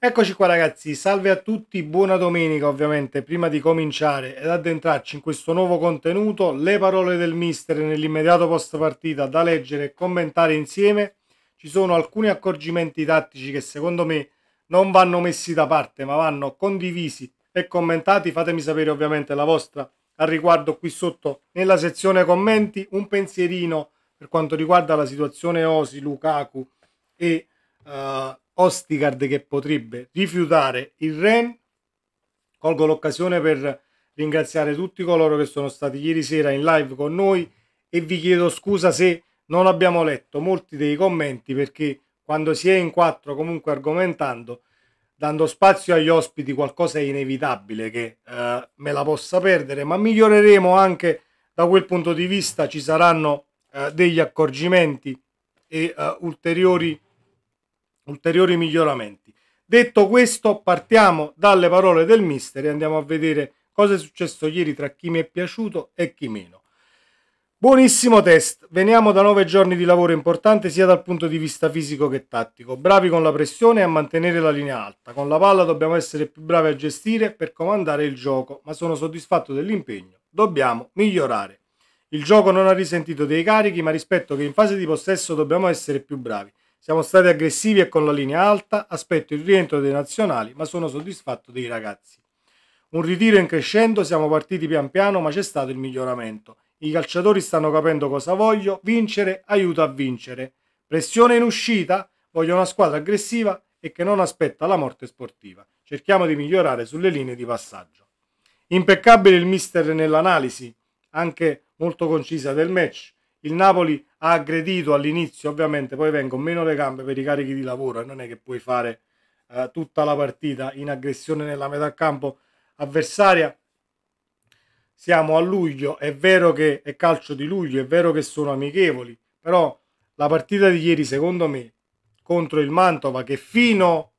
Eccoci qua ragazzi, salve a tutti, buona domenica ovviamente, prima di cominciare ed addentrarci in questo nuovo contenuto, le parole del mister nell'immediato post partita da leggere e commentare insieme, ci sono alcuni accorgimenti tattici che secondo me non vanno messi da parte ma vanno condivisi e commentati, fatemi sapere ovviamente la vostra al riguardo qui sotto nella sezione commenti, un pensierino per quanto riguarda la situazione Osi, Lukaku e... Uh, Ostigard che potrebbe rifiutare il Ren. Colgo l'occasione per ringraziare tutti coloro che sono stati ieri sera in live con noi e vi chiedo scusa se non abbiamo letto molti dei commenti perché quando si è in quattro comunque argomentando dando spazio agli ospiti qualcosa è inevitabile che eh, me la possa perdere ma miglioreremo anche da quel punto di vista ci saranno eh, degli accorgimenti e eh, ulteriori ulteriori miglioramenti. Detto questo, partiamo dalle parole del mister e andiamo a vedere cosa è successo ieri tra chi mi è piaciuto e chi meno. Buonissimo test, veniamo da nove giorni di lavoro importante sia dal punto di vista fisico che tattico, bravi con la pressione e a mantenere la linea alta, con la palla dobbiamo essere più bravi a gestire per comandare il gioco, ma sono soddisfatto dell'impegno, dobbiamo migliorare. Il gioco non ha risentito dei carichi, ma rispetto che in fase di possesso dobbiamo essere più bravi. Siamo stati aggressivi e con la linea alta, aspetto il rientro dei nazionali, ma sono soddisfatto dei ragazzi. Un ritiro in crescendo, siamo partiti pian piano, ma c'è stato il miglioramento. I calciatori stanno capendo cosa voglio, vincere aiuta a vincere. Pressione in uscita, voglio una squadra aggressiva e che non aspetta la morte sportiva. Cerchiamo di migliorare sulle linee di passaggio. Impeccabile il mister nell'analisi, anche molto concisa del match il Napoli ha aggredito all'inizio, ovviamente poi vengono meno le gambe per i carichi di lavoro e eh, non è che puoi fare eh, tutta la partita in aggressione nella metà campo avversaria. Siamo a luglio, è vero che è calcio di luglio, è vero che sono amichevoli, però la partita di ieri secondo me contro il Mantova che fino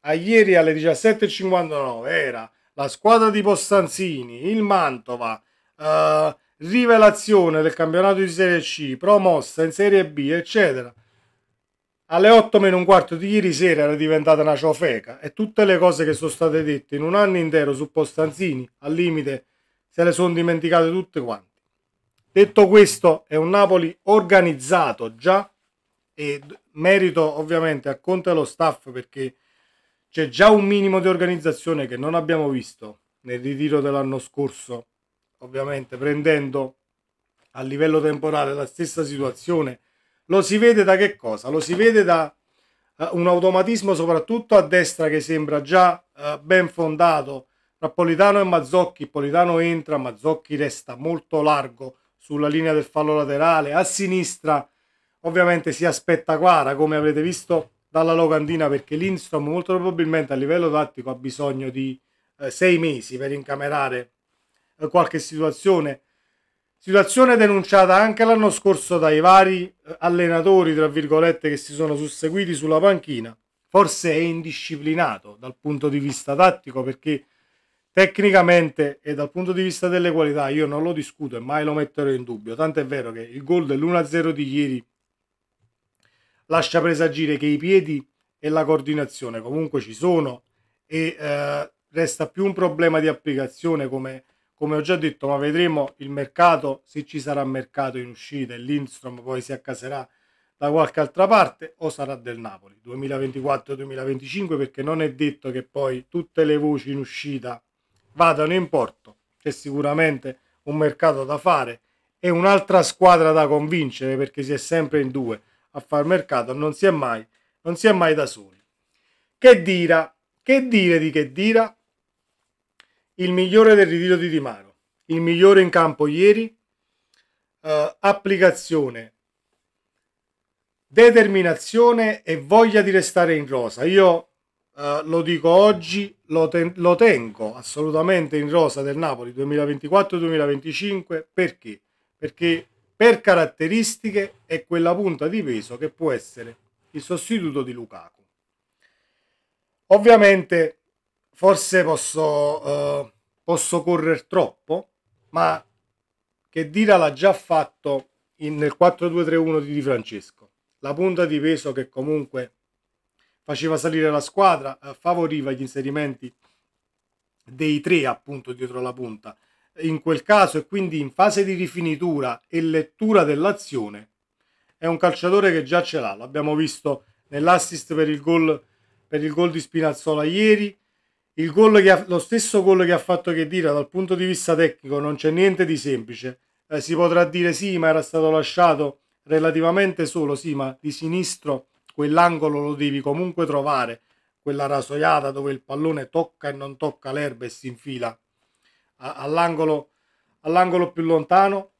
a ieri alle 17.59 era la squadra di Postanzini, il Mantova, eh, rivelazione del campionato di Serie C, promossa in Serie B, eccetera. Alle 8 meno un quarto di ieri sera era diventata una ciofeca e tutte le cose che sono state dette in un anno intero su Postanzini, al limite, se le sono dimenticate tutte quante. Detto questo, è un Napoli organizzato già e merito ovviamente a Conte e allo staff perché c'è già un minimo di organizzazione che non abbiamo visto nel ritiro dell'anno scorso ovviamente prendendo a livello temporale la stessa situazione, lo si vede da che cosa? Lo si vede da eh, un automatismo soprattutto a destra che sembra già eh, ben fondato tra Politano e Mazzocchi. Politano entra, Mazzocchi resta molto largo sulla linea del fallo laterale. A sinistra ovviamente si aspetta Quara, come avrete visto dalla locandina, perché Lindstrom molto probabilmente a livello tattico ha bisogno di eh, sei mesi per incamerare eh, qualche situazione. Situazione denunciata anche l'anno scorso dai vari eh, allenatori, tra virgolette, che si sono susseguiti sulla panchina. Forse è indisciplinato dal punto di vista tattico perché tecnicamente e dal punto di vista delle qualità io non lo discuto e mai lo metterò in dubbio. Tanto è vero che il gol dell'1-0 di ieri lascia presagire che i piedi e la coordinazione comunque ci sono e eh, resta più un problema di applicazione come come ho già detto, ma vedremo il mercato, se ci sarà mercato in uscita e l'Instrom poi si accaserà da qualche altra parte o sarà del Napoli 2024-2025 perché non è detto che poi tutte le voci in uscita vadano in porto. C'è sicuramente un mercato da fare e un'altra squadra da convincere perché si è sempre in due a far mercato, non si è mai, non si è mai da soli. Che dira? Che dire di che dira? il migliore del ritiro di Di Mano, il migliore in campo ieri, eh, applicazione, determinazione e voglia di restare in rosa. Io eh, lo dico oggi, lo, ten lo tengo assolutamente in rosa del Napoli 2024-2025 perché? Perché per caratteristiche è quella punta di peso che può essere il sostituto di Lukaku. Ovviamente forse posso, uh, posso correre troppo, ma che Dira l'ha già fatto in, nel 4-2-3-1 di Di Francesco. La punta di peso che comunque faceva salire la squadra, uh, favoriva gli inserimenti dei tre appunto dietro la punta in quel caso e quindi in fase di rifinitura e lettura dell'azione è un calciatore che già ce l'ha, l'abbiamo visto nell'assist per il gol per il gol di Spinazzola ieri, il gol che ha, lo stesso gol che ha fatto che dire dal punto di vista tecnico non c'è niente di semplice. Eh, si potrà dire sì, ma era stato lasciato relativamente solo, sì, ma di sinistro quell'angolo lo devi comunque trovare, quella rasoiata dove il pallone tocca e non tocca l'erba e si infila all'angolo, all'angolo più lontano.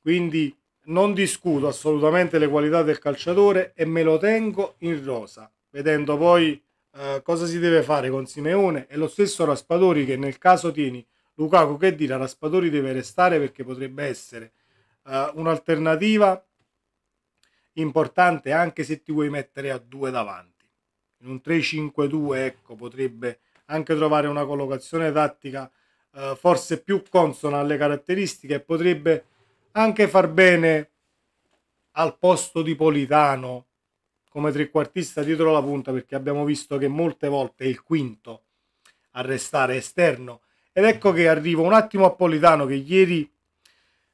Quindi non discuto assolutamente le qualità del calciatore e me lo tengo in rosa, vedendo poi eh, cosa si deve fare con Simeone e lo stesso Raspadori che nel caso tieni Lukaku che dire Raspadori deve restare perché potrebbe essere eh, un'alternativa importante anche se ti vuoi mettere a due davanti in un 3-5-2 ecco potrebbe anche trovare una collocazione tattica eh, forse più consona alle caratteristiche e potrebbe anche far bene al posto di Politano come trequartista dietro la punta perché abbiamo visto che molte volte è il quinto a restare esterno. Ed ecco che arrivo un attimo a Politano che ieri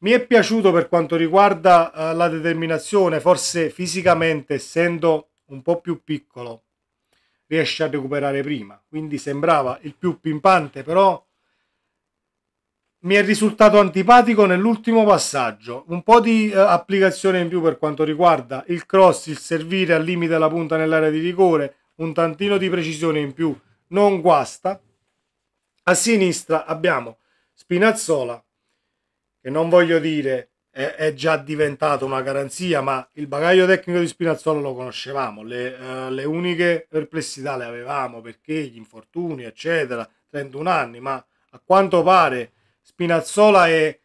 mi è piaciuto per quanto riguarda eh, la determinazione, forse fisicamente essendo un po' più piccolo riesce a recuperare prima, quindi sembrava il più pimpante, però mi è risultato antipatico nell'ultimo passaggio. Un po' di eh, applicazione in più per quanto riguarda il cross, il servire al limite della punta nell'area di rigore, un tantino di precisione in più non guasta. A sinistra abbiamo Spinazzola, che non voglio dire è, è già diventato una garanzia, ma il bagaglio tecnico di Spinazzola lo conoscevamo, le, eh, le uniche perplessità le avevamo perché gli infortuni, eccetera, 31 anni, ma a quanto pare Spinazzola è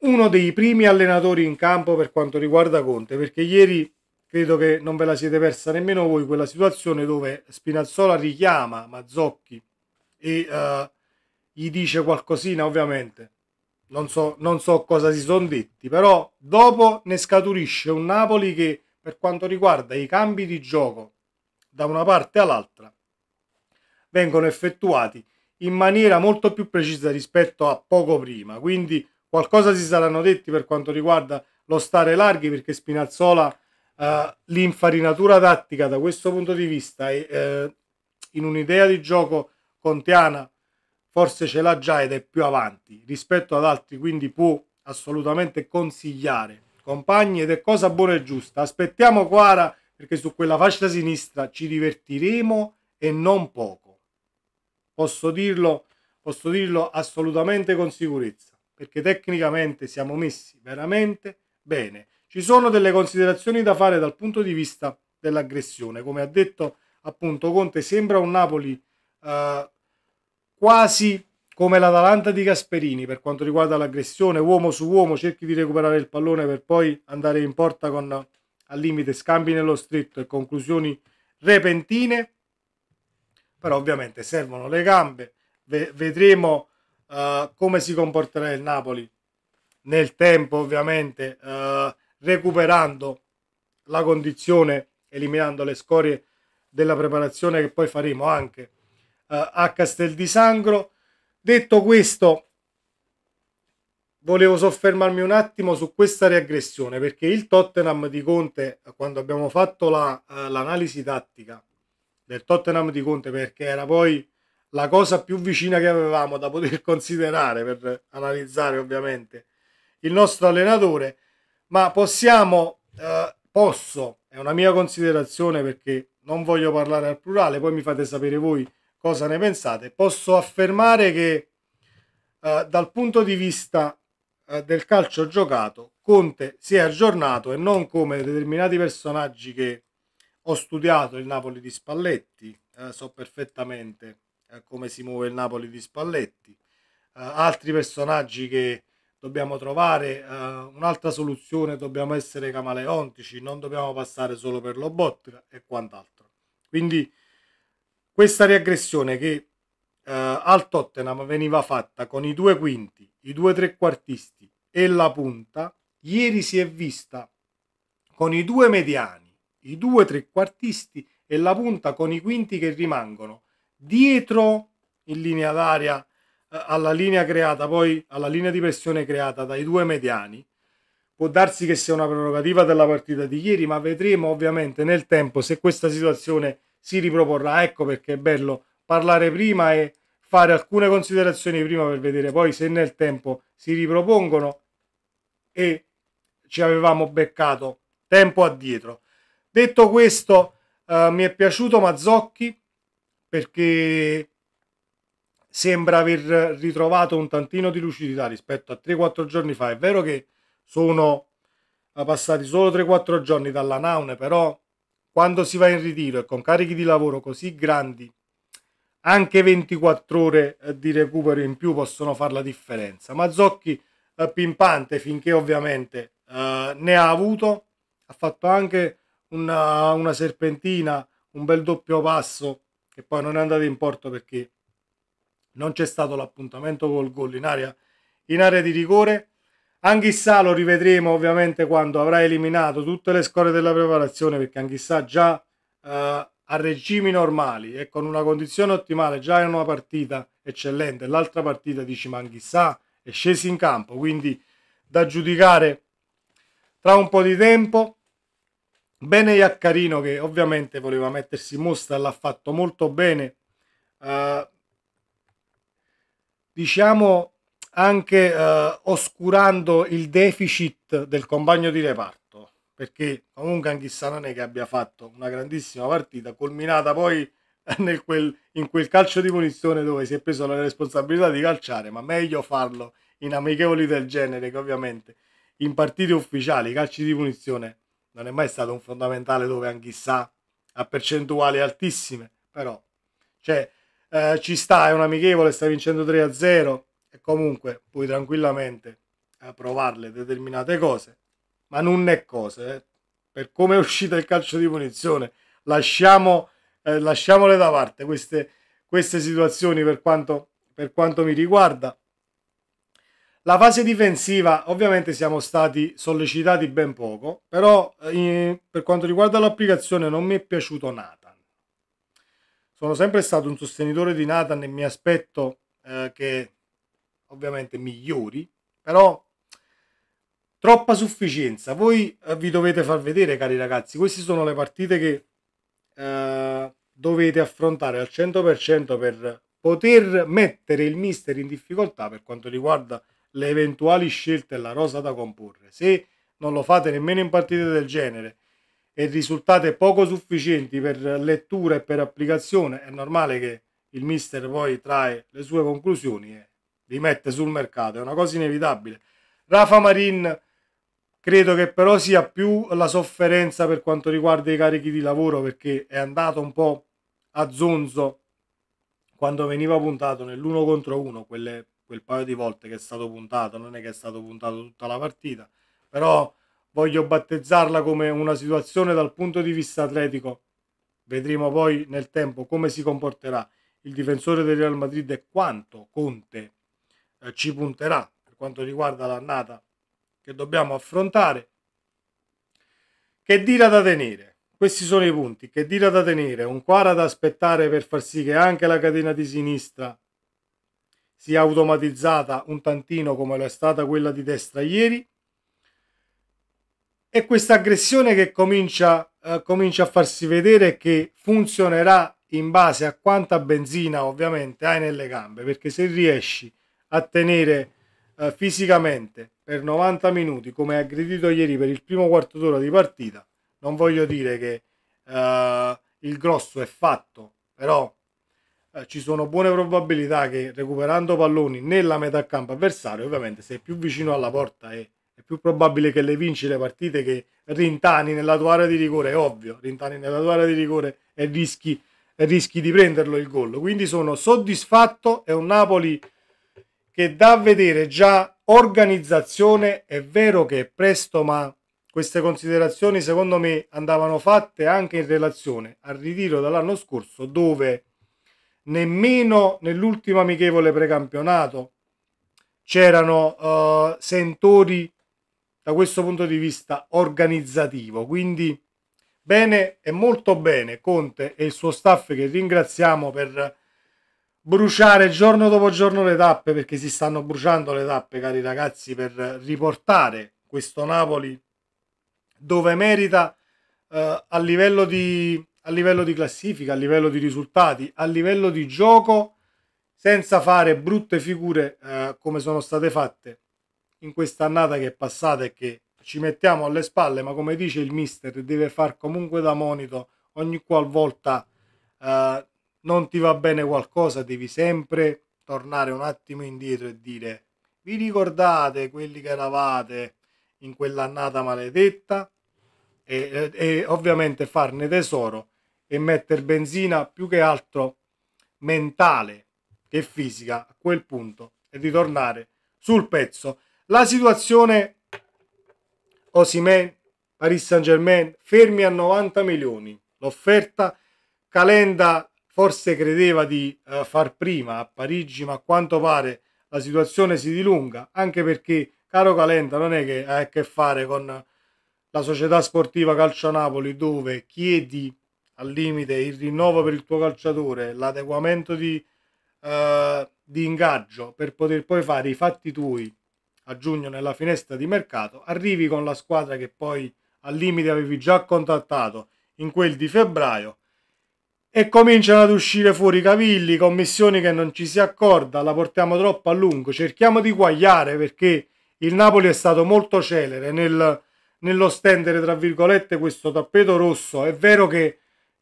uno dei primi allenatori in campo per quanto riguarda Conte, perché ieri credo che non ve la siete persa nemmeno voi quella situazione dove Spinazzola richiama Mazzocchi e uh, gli dice qualcosina ovviamente. Non so, non so cosa si sono detti, però dopo ne scaturisce un Napoli che per quanto riguarda i cambi di gioco da una parte all'altra vengono effettuati in maniera molto più precisa rispetto a poco prima. Quindi qualcosa si saranno detti per quanto riguarda lo stare larghi, perché Spinazzola eh, l'infarinatura tattica da questo punto di vista eh, in un'idea di gioco contiana forse ce l'ha già ed è più avanti rispetto ad altri, quindi può assolutamente consigliare compagni ed è cosa buona e giusta. Aspettiamo Quara perché su quella fascia sinistra ci divertiremo e non poco posso dirlo, posso dirlo assolutamente con sicurezza, perché tecnicamente siamo messi veramente bene. Ci sono delle considerazioni da fare dal punto di vista dell'aggressione, come ha detto appunto Conte, sembra un Napoli eh, quasi come l'Atalanta di Gasperini per quanto riguarda l'aggressione, uomo su uomo, cerchi di recuperare il pallone per poi andare in porta con al limite scambi nello stretto e conclusioni repentine però ovviamente servono le gambe, Ve vedremo uh, come si comporterà il Napoli nel tempo ovviamente uh, recuperando la condizione, eliminando le scorie della preparazione che poi faremo anche uh, a Castel di Sangro. Detto questo, volevo soffermarmi un attimo su questa riaggressione perché il Tottenham di Conte, quando abbiamo fatto l'analisi la, uh, tattica del Tottenham di Conte perché era poi la cosa più vicina che avevamo da poter considerare per analizzare ovviamente il nostro allenatore ma possiamo eh, posso è una mia considerazione perché non voglio parlare al plurale poi mi fate sapere voi cosa ne pensate posso affermare che eh, dal punto di vista eh, del calcio giocato Conte si è aggiornato e non come determinati personaggi che ho studiato il Napoli di Spalletti, eh, so perfettamente eh, come si muove il Napoli di Spalletti. Eh, altri personaggi che dobbiamo trovare, eh, un'altra soluzione, dobbiamo essere camaleontici, non dobbiamo passare solo per Lobotka e quant'altro. Quindi questa riaggressione che eh, al Tottenham veniva fatta con i due quinti, i due trequartisti e la punta, ieri si è vista con i due mediani i due trequartisti e la punta con i quinti che rimangono dietro in linea d'aria eh, alla linea creata poi alla linea di pressione creata dai due mediani può darsi che sia una prerogativa della partita di ieri ma vedremo ovviamente nel tempo se questa situazione si riproporrà ecco perché è bello parlare prima e fare alcune considerazioni prima per vedere poi se nel tempo si ripropongono e ci avevamo beccato tempo addietro Detto questo, eh, mi è piaciuto Mazzocchi perché sembra aver ritrovato un tantino di lucidità rispetto a 3-4 giorni fa. È vero che sono eh, passati solo 3-4 giorni dalla Naune, però quando si va in ritiro e con carichi di lavoro così grandi, anche 24 ore eh, di recupero in più possono fare la differenza. Mazzocchi eh, pimpante finché ovviamente eh, ne ha avuto, ha fatto anche una, una serpentina, un bel doppio passo che poi non è andato in porto perché non c'è stato l'appuntamento col gol in area, in area di rigore. Anchissà lo rivedremo ovviamente quando avrà eliminato tutte le scorie della preparazione perché Anchissà già eh, a regimi normali e con una condizione ottimale già in una partita eccellente, l'altra partita dici ma Anchissà è sceso in campo, quindi da giudicare tra un po' di tempo. Bene Iaccarino che ovviamente voleva mettersi in mostra, l'ha fatto molto bene. Eh, diciamo anche eh, oscurando il deficit del compagno di reparto, perché comunque Anchissà non è che abbia fatto una grandissima partita, culminata poi quel, in quel calcio di punizione dove si è preso la responsabilità di calciare, ma meglio farlo in amichevoli del genere che ovviamente in partite ufficiali, calci di punizione non è mai stato un fondamentale dove anche anch'essa a percentuali altissime, però cioè, eh, ci sta, è un amichevole, sta vincendo 3-0 e comunque puoi tranquillamente eh, provarle determinate cose, ma non è cose, eh. per come è uscito il calcio di punizione, lasciamo, eh, lasciamole da parte queste, queste situazioni per quanto, per quanto mi riguarda. La fase difensiva, ovviamente siamo stati sollecitati ben poco, però eh, per quanto riguarda l'applicazione non mi è piaciuto Nathan. Sono sempre stato un sostenitore di Nathan e mi aspetto eh, che ovviamente migliori, però troppa sufficienza. Voi eh, vi dovete far vedere, cari ragazzi, queste sono le partite che eh, dovete affrontare al 100% per poter mettere il mister in difficoltà per quanto riguarda le eventuali scelte e la rosa da comporre. Se non lo fate nemmeno in partite del genere e risultate poco sufficienti per lettura e per applicazione, è normale che il mister poi trae le sue conclusioni e li mette sul mercato. È una cosa inevitabile. Rafa Marin credo che però sia più la sofferenza per quanto riguarda i carichi di lavoro perché è andato un po' a zonzo quando veniva puntato nell'uno contro uno, quelle quel paio di volte che è stato puntato, non è che è stato puntato tutta la partita, però voglio battezzarla come una situazione dal punto di vista atletico. Vedremo poi nel tempo come si comporterà il difensore del Real Madrid e quanto Conte eh, ci punterà per quanto riguarda l'annata che dobbiamo affrontare. Che dira da tenere? Questi sono i punti. Che dira da tenere? Un quara da aspettare per far sì che anche la catena di sinistra sia automatizzata un tantino come lo è stata quella di destra ieri e questa aggressione che comincia, eh, comincia a farsi vedere che funzionerà in base a quanta benzina ovviamente hai nelle gambe perché se riesci a tenere eh, fisicamente per 90 minuti come hai aggredito ieri per il primo quarto d'ora di partita non voglio dire che eh, il grosso è fatto però eh, ci sono buone probabilità che recuperando palloni nella metà campo avversario, ovviamente sei più vicino alla porta e è più probabile che le vinci le partite che rintani nella tua area di rigore, è ovvio, rintani nella tua area di rigore e rischi, e rischi di prenderlo il gol. Quindi sono soddisfatto, è un Napoli che da vedere già organizzazione, è vero che è presto, ma queste considerazioni secondo me andavano fatte anche in relazione al ritiro dall'anno scorso dove nemmeno nell'ultimo amichevole precampionato c'erano uh, sentori da questo punto di vista organizzativo. Quindi bene e molto bene Conte e il suo staff che ringraziamo per bruciare giorno dopo giorno le tappe perché si stanno bruciando le tappe cari ragazzi per riportare questo Napoli dove merita uh, a livello di a livello di classifica, a livello di risultati, a livello di gioco, senza fare brutte figure eh, come sono state fatte in questa annata che è passata e che ci mettiamo alle spalle, ma come dice il mister, deve far comunque da monito ogni qualvolta eh, non ti va bene qualcosa, devi sempre tornare un attimo indietro e dire vi ricordate quelli che eravate in quell'annata maledetta? E, e, ovviamente farne tesoro e mettere benzina più che altro mentale che fisica a quel punto e ritornare sul pezzo. La situazione Osimen, Paris Saint Germain fermi a 90 milioni. L'offerta Calenda forse credeva di uh, far prima a Parigi, ma a quanto pare la situazione si dilunga, anche perché caro Calenda non è che ha a che fare con la società sportiva Calcio Napoli dove chiedi al limite, il rinnovo per il tuo calciatore, l'adeguamento di, eh, di ingaggio per poter poi fare i fatti tuoi a giugno nella finestra di mercato, arrivi con la squadra che poi al limite avevi già contattato in quel di febbraio e cominciano ad uscire fuori cavilli, commissioni che non ci si accorda, la portiamo troppo a lungo, cerchiamo di guagliare perché il Napoli è stato molto celere nel, nello stendere tra virgolette questo tappeto rosso, è vero che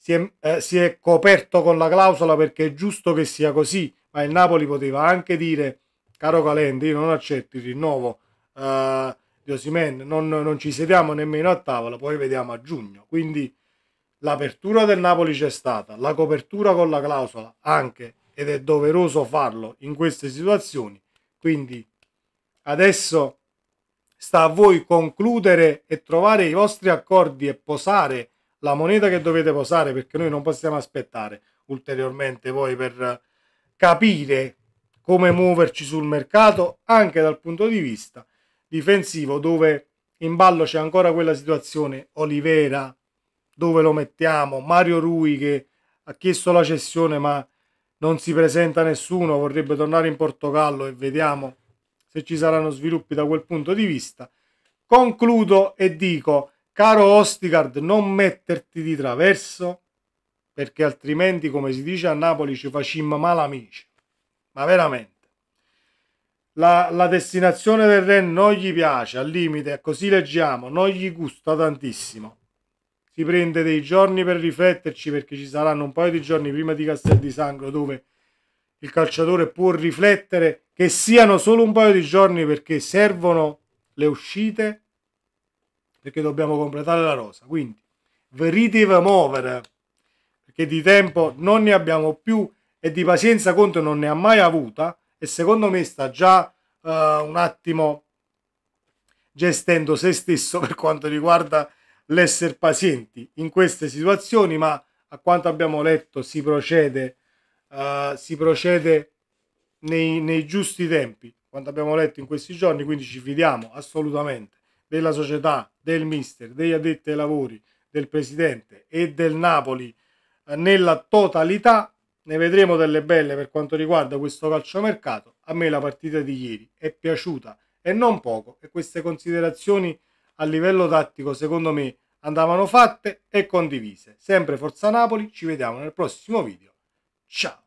si è, eh, si è coperto con la clausola perché è giusto che sia così, ma il Napoli poteva anche dire, caro Calenti, io non accetti il rinnovo eh, di Osimen, non, non ci sediamo nemmeno a tavola, poi vediamo a giugno. Quindi l'apertura del Napoli c'è stata, la copertura con la clausola anche, ed è doveroso farlo in queste situazioni. Quindi adesso sta a voi concludere e trovare i vostri accordi e posare la moneta che dovete posare perché noi non possiamo aspettare ulteriormente voi per capire come muoverci sul mercato anche dal punto di vista difensivo dove in ballo c'è ancora quella situazione Olivera dove lo mettiamo Mario Rui che ha chiesto la cessione ma non si presenta nessuno vorrebbe tornare in Portogallo e vediamo se ci saranno sviluppi da quel punto di vista concludo e dico Caro Ostigard, non metterti di traverso, perché altrimenti, come si dice a Napoli, ci facciamo male amici. Ma veramente. La, la, destinazione del Ren non gli piace, al limite, così ecco, leggiamo, non gli gusta tantissimo. Si prende dei giorni per rifletterci perché ci saranno un paio di giorni prima di Castel di Sangro dove il calciatore può riflettere che siano solo un paio di giorni perché servono le uscite perché dobbiamo completare la rosa. Quindi veritiva muovere, perché di tempo non ne abbiamo più e di pazienza Conte non ne ha mai avuta e secondo me sta già uh, un attimo gestendo se stesso per quanto riguarda l'essere pazienti in queste situazioni, ma a quanto abbiamo letto si procede, uh, si procede nei, nei giusti tempi, quanto abbiamo letto in questi giorni, quindi ci fidiamo assolutamente della società, del mister, degli addetti ai lavori, del presidente e del Napoli eh, nella totalità. Ne vedremo delle belle per quanto riguarda questo calciomercato. A me la partita di ieri è piaciuta e non poco e queste considerazioni a livello tattico secondo me andavano fatte e condivise. Sempre Forza Napoli, ci vediamo nel prossimo video. Ciao!